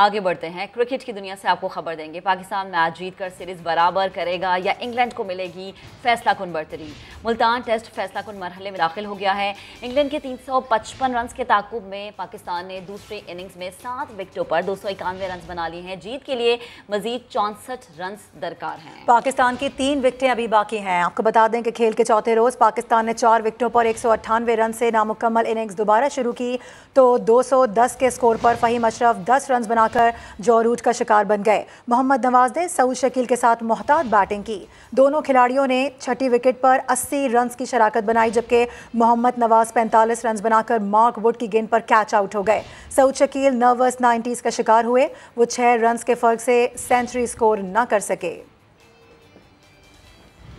आगे बढ़ते हैं क्रिकेट की दुनिया से आपको खबर देंगे पाकिस्तान मैच जीत कर सीरीज़ बराबर करेगा या इंग्लैंड को मिलेगी फैसला कन बरतरी मुल्तान टेस्ट फैसला कन मरहले में दाखिल हो गया है इंग्लैंड के 355 सौ पचपन रन के ताकुब में पाकिस्तान ने दूसरे इनिंग्स में सात विकेटों पर दो सौ इक्यानवे रन बना लिए हैं जीत के लिए मजीद चौंसठ रन दरकार हैं पाकिस्तान की तीन विकटें अभी बाकी हैं आपको बता दें कि खेल के चौथे रोज़ पाकिस्तान ने चार विकटों पर एक सौ अट्ठानवे रन से नामुकम्मल इनिंग्स दोबारा शुरू की तो दो सौ दस के स्कोर पर फ़हीम अशरफ दस रन बना बनाकर जॉ का शिकार बन गए मोहम्मद नवाज ने सऊद शकील के साथ मोहतात बैटिंग की दोनों खिलाड़ियों ने छठी विकेट पर 80 रन की शराकत बनाई जबकि मोहम्मद नवाज 45 रन बनाकर मार्क वुड की गेंद पर कैच आउट हो गए सऊद शकील नर्वस नाइन्टीज़ का शिकार हुए वो छः रन के फर्क से सेंचुरी स्कोर न कर सके